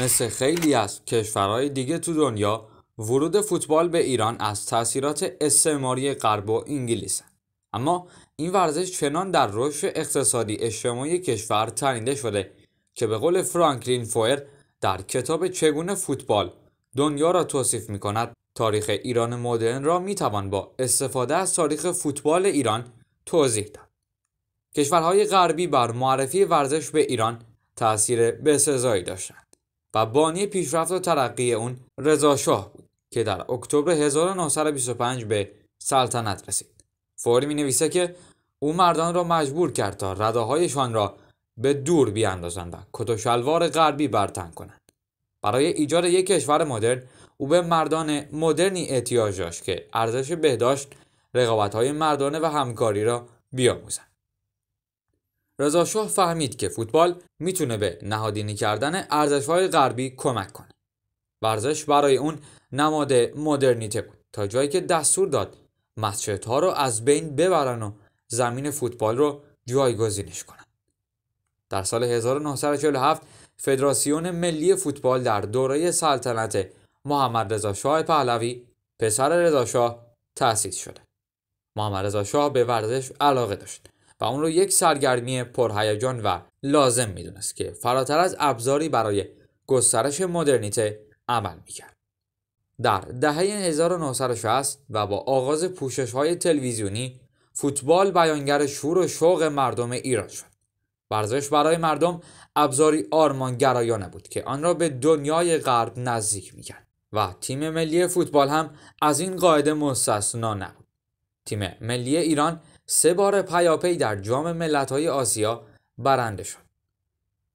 مثل خیلی از کشورهای دیگه تو دنیا ورود فوتبال به ایران از تاثیرات استعماری غرب و انگلیس اما این ورزش چنان در رشد اقتصادی اجتماعی کشور تنیده شده که به قول فرانکلین فوئر در کتاب چگونه فوتبال دنیا را توصیف می کند تاریخ ایران مدرن را می توان با استفاده از تاریخ فوتبال ایران توضیح داد. کشورهای غربی بر معرفی ورزش به ایران تاثیر بسزایی داشتند. و بانی پیشرفت و ترقی اون رضا شاه بود که در اکتبر 1925 به سلطنت رسید. فوری می نویسه که او مردان را مجبور کرد تا رداهایشان را به دور بیاندازند و کت و شلوار غربی برتن کنند. برای ایجاد یک کشور مدرن او به مردان مدرنی احتیاج داشت که ارزش بهداشت های مردانه و همکاری را بیاموزند. رضا شاه فهمید که فوتبال میتونه به نهادینی کردن ارزش‌های غربی کمک کنه. ورزش برای اون نماد مدرنیته بود تا جایی که دستور داد مسجدها رو از بین ببرن و زمین فوتبال رو جایگزینش کنن. در سال 1947 فدراسیون ملی فوتبال در دوره سلطنت محمد رضا شاه پهلوی پسر رضا شاه تأسیس شده. محمد رضا شاه به ورزش علاقه داشت و اون رو یک سرگرمی پرهیجان و لازم میدونست که فراتر از ابزاری برای گسترش مدرنیته عمل میکرد. در دهه 1960 و با آغاز پوشش های تلویزیونی فوتبال بیانگر شور و شوق مردم ایران شد. ورزش برای مردم ابزاری آرمانگرایانه بود که آن را به دنیای غرب نزدیک میکرد و تیم ملی فوتبال هم از این قاعده مستثنا نبود. تیم ملی ایران سه بار پیاپی در جام ملت‌های آسیا برنده شد.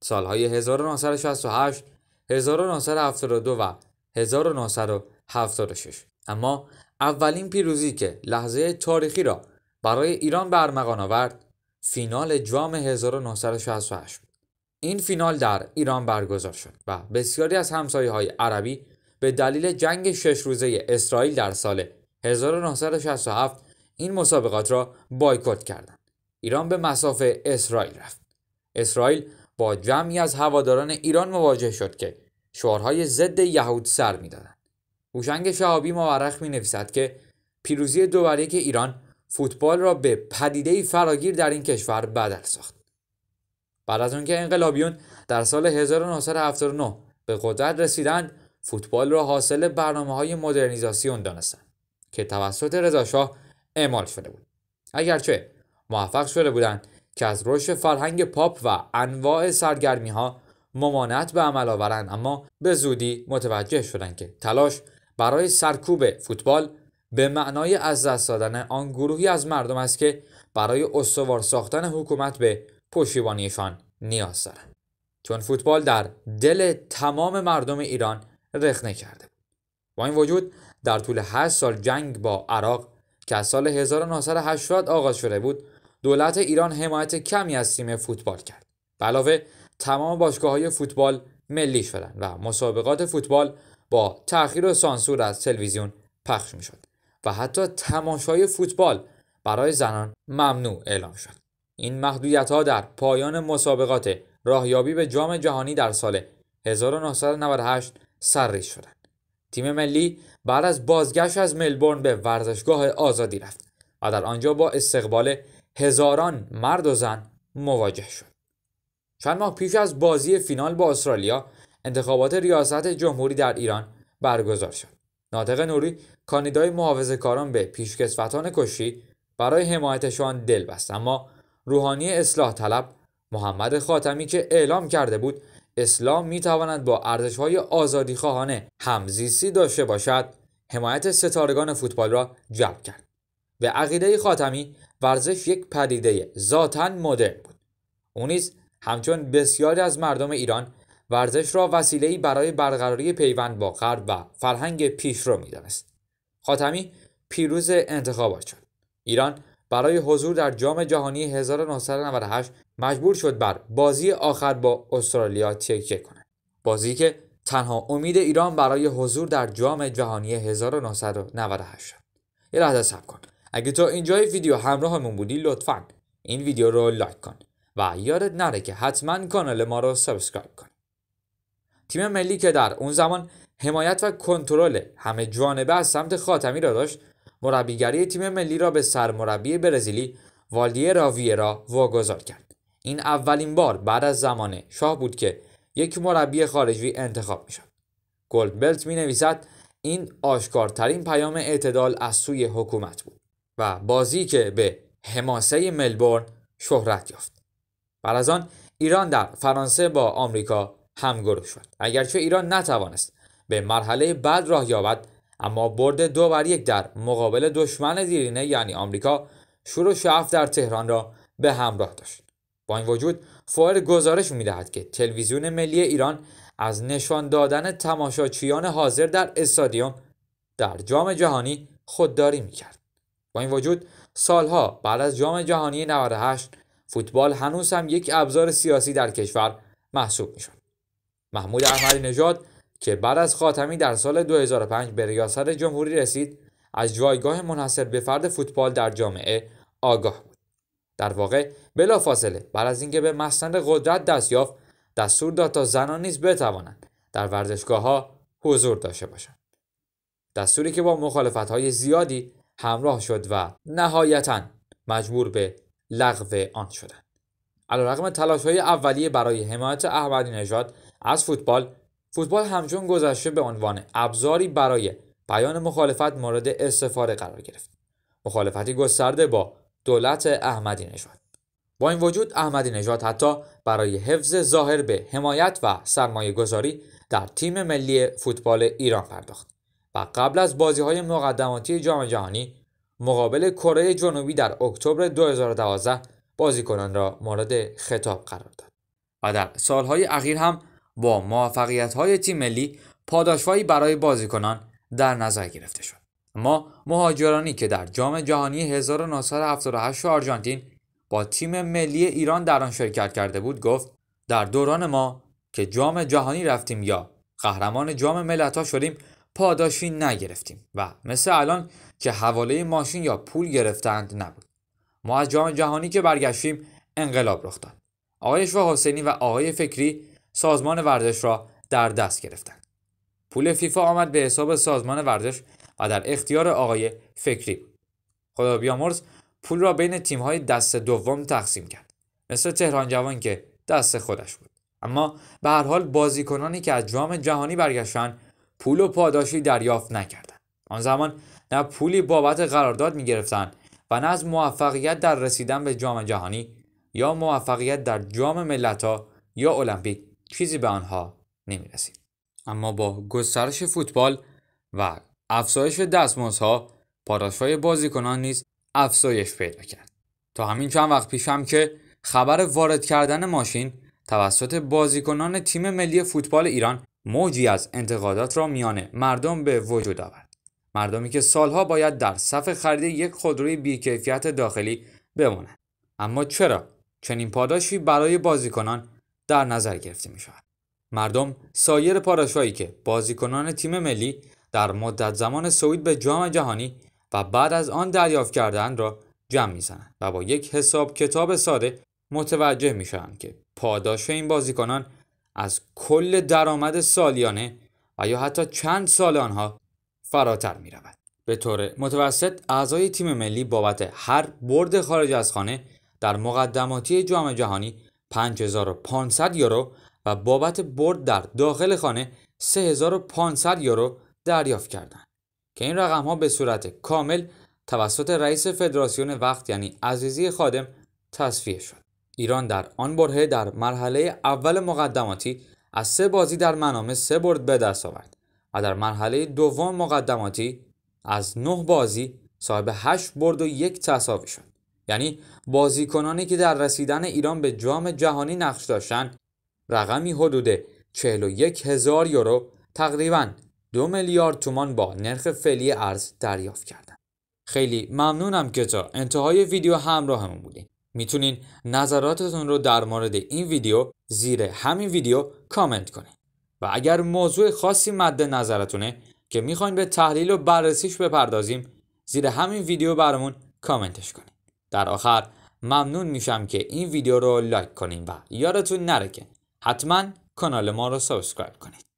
سالهای 1968 1972 و 1976 اما اولین پیروزی که لحظه تاریخی را برای ایران برمغان آورد فینال جام 1968 بود این فینال در ایران برگزار شد و بسیاری از همسایه های عربی به دلیل جنگ شش روزه اسرائیل در سال 1967 این مسابقات را بایکوت کردند. ایران به مسافه اسرائیل رفت. اسرائیل با جمعی از هواداران ایران مواجه شد که شعارهای ضد یهود سر میدادند. هوشنگ شهابی مورخ می نویسد که پیروزی دو که ایران فوتبال را به پدیده فراگیر در این کشور بدل ساخت. بعد از اونکه انقلابیون در سال 1979 به قدرت رسیدند، فوتبال را حاصل برنامه های مدرنیزاسیون دانستند که توسط رضاشاه اعمال شده بود اگرچه موفق شده بودند که از رشد فرهنگ پاپ و انواع سرگرمی ها ممانعت به عمل آورند اما به زودی متوجه شدند که تلاش برای سرکوب فوتبال به معنای از دست دادن آن گروهی از مردم است که برای استوار ساختن حکومت به پشتیبانیشان نیاز دارند چون فوتبال در دل تمام مردم ایران رخنه کرده با این وجود در طول هشت سال جنگ با عراق که از سال 1980 آغاز شده بود دولت ایران حمایت کمی از تیم فوتبال کرد علاوه تمام باشگاه های فوتبال ملی شدند و مسابقات فوتبال با تأخیر و سانسور از تلویزیون پخش می شد و حتی تماشای فوتبال برای زنان ممنوع اعلام شد این محدودیت ها در پایان مسابقات راهیابی به جام جهانی در سال 1998 سرریز شدند تیم ملی بعد از بازگشت از ملبورن به ورزشگاه آزادی رفت و در آنجا با استقبال هزاران مرد و زن مواجه شد. چند ماه پیش از بازی فینال با استرالیا انتخابات ریاست جمهوری در ایران برگزار شد. ناطق نوری کاندیدای محافظ کاران به پیشکسوتان کشی برای حمایتشان دل بست اما روحانی اصلاح طلب محمد خاتمی که اعلام کرده بود اسلام می تواند با ارزش های آزادی خواهانه همزیستی داشته باشد حمایت ستارگان فوتبال را جلب کرد به عقیده خاتمی ورزش یک پدیده ذاتا مدرن بود او نیز همچون بسیاری از مردم ایران ورزش را وسیله‌ای برای برقراری پیوند با غرب و فرهنگ پیشرو میدانست خاتمی پیروز انتخابات شد ایران برای حضور در جام جهانی 1998 مجبور شد بر بازی آخر با استرالیا تکیه کنه. بازی که تنها امید ایران برای حضور در جام جهانی 1998 شد. یه لحظه سب کن. اگه تا اینجای ویدیو همراهمون بودی لطفا این ویدیو رو لایک کن و یادت نره که حتما کانال ما رو سابسکرایب کن. تیم ملی که در اون زمان حمایت و کنترل همه جانبه از سمت خاتمی را داشت مربیگری تیم ملی را به سرمربی برزیلی راویه راویرا واگذار کرد این اولین بار بعد از زمان شاه بود که یک مربی خارجی انتخاب میشد گلدبلت می نویسد این آشکارترین پیام اعتدال از سوی حکومت بود و بازی که به حماسه ملبورن شهرت یافت بعد از آن ایران در فرانسه با آمریکا همگروه شد اگرچه ایران نتوانست به مرحله بعد راه یابد اما برد دو بر یک در مقابل دشمن دیرینه یعنی آمریکا شروع شعف در تهران را به همراه داشت با این وجود فایر گزارش میدهد که تلویزیون ملی ایران از نشان دادن تماشاچیان حاضر در استادیوم در جام جهانی خودداری کرد. با این وجود سالها بعد از جام جهانی 98 فوتبال هنوز هم یک ابزار سیاسی در کشور محسوب میشد محمود احمدی نژاد که بعد از خاتمی در سال 2005 به ریاست جمهوری رسید از جایگاه منحصر به فرد فوتبال در جامعه آگاه بود در واقع فاصله بعد از اینکه به مسند قدرت دست یافت دستور داد تا زنان نیز بتوانند در ورزشگاه ها حضور داشته باشند دستوری که با مخالفت های زیادی همراه شد و نهایتا مجبور به لغو آن شدند علیرغم تلاش های اولیه برای حمایت احمدی نژاد از فوتبال فوتبال همچون گذشته به عنوان ابزاری برای بیان مخالفت مورد استفاده قرار گرفت مخالفتی گسترده با دولت احمدی نژاد با این وجود احمدی نژاد حتی برای حفظ ظاهر به حمایت و سرمایه گذاری در تیم ملی فوتبال ایران پرداخت و قبل از بازی های مقدماتی جام جهانی مقابل کره جنوبی در اکتبر 2012 بازیکنان را مورد خطاب قرار داد و در سالهای اخیر هم با موفقیت های تیم ملی پاداشهایی برای بازیکنان در نظر گرفته شد اما مهاجرانی که در جام جهانی 1978 آرژانتین با تیم ملی ایران در آن شرکت کرده بود گفت در دوران ما که جام جهانی رفتیم یا قهرمان جام ها شدیم پاداشی نگرفتیم و مثل الان که حواله ماشین یا پول گرفتند نبود ما از جام جهانی که برگشتیم انقلاب رخ داد آقای و حسینی و آقای فکری سازمان ورزش را در دست گرفتند. پول فیفا آمد به حساب سازمان ورزش و در اختیار آقای فکری بود. خدا بیامرز پول را بین تیم‌های دست دوم تقسیم کرد. مثل تهران جوان که دست خودش بود. اما به هر حال بازیکنانی که از جام جهانی برگشتن پول و پاداشی دریافت نکردند. آن زمان نه پولی بابت قرارداد می‌گرفتند و نه از موفقیت در رسیدن به جام جهانی یا موفقیت در جام ملت‌ها یا المپیک چیزی به آنها نمی رسید. اما با گسترش فوتبال و افزایش دستمزدها پاداشهای بازیکنان نیز افزایش پیدا کرد تا همین چند وقت پیش هم که خبر وارد کردن ماشین توسط بازیکنان تیم ملی فوتبال ایران موجی از انتقادات را میان مردم به وجود آورد مردمی که سالها باید در صف خرید یک خودروی بیکیفیت داخلی بمانند اما چرا چنین پاداشی برای بازیکنان در نظر گرفته می شود. مردم سایر پاراشایی که بازیکنان تیم ملی در مدت زمان سوید به جام جهانی و بعد از آن دریافت کردن را جمع میزنند و با یک حساب کتاب ساده متوجه میشوند که پاداش این بازیکنان از کل درآمد سالیانه و یا حتی چند سال آنها فراتر می رود. به طور متوسط اعضای تیم ملی بابت هر برد خارج از خانه در مقدماتی جام جهانی 5500 یورو و بابت برد در داخل خانه 3500 یورو دریافت کردند که این رقم ها به صورت کامل توسط رئیس فدراسیون وقت یعنی عزیزی خادم تصفیه شد ایران در آن بره در مرحله اول مقدماتی از سه بازی در منامه سه برد به دست آورد و در مرحله دوم مقدماتی از نه بازی صاحب 8 برد و یک تصاوی شد یعنی بازیکنانی که در رسیدن ایران به جام جهانی نقش داشتند رقمی حدود 41 هزار یورو تقریبا دو میلیارد تومان با نرخ فعلی ارز دریافت کردن خیلی ممنونم که تا انتهای ویدیو همراه من بودین میتونین نظراتتون رو در مورد این ویدیو زیر همین ویدیو کامنت کنین و اگر موضوع خاصی مد نظرتونه که میخواین به تحلیل و بررسیش بپردازیم زیر همین ویدیو برامون کامنتش در آخر ممنون میشم که این ویدیو رو لایک کنیم و یادتون نره که حتما کانال ما رو سابسکرایب کنید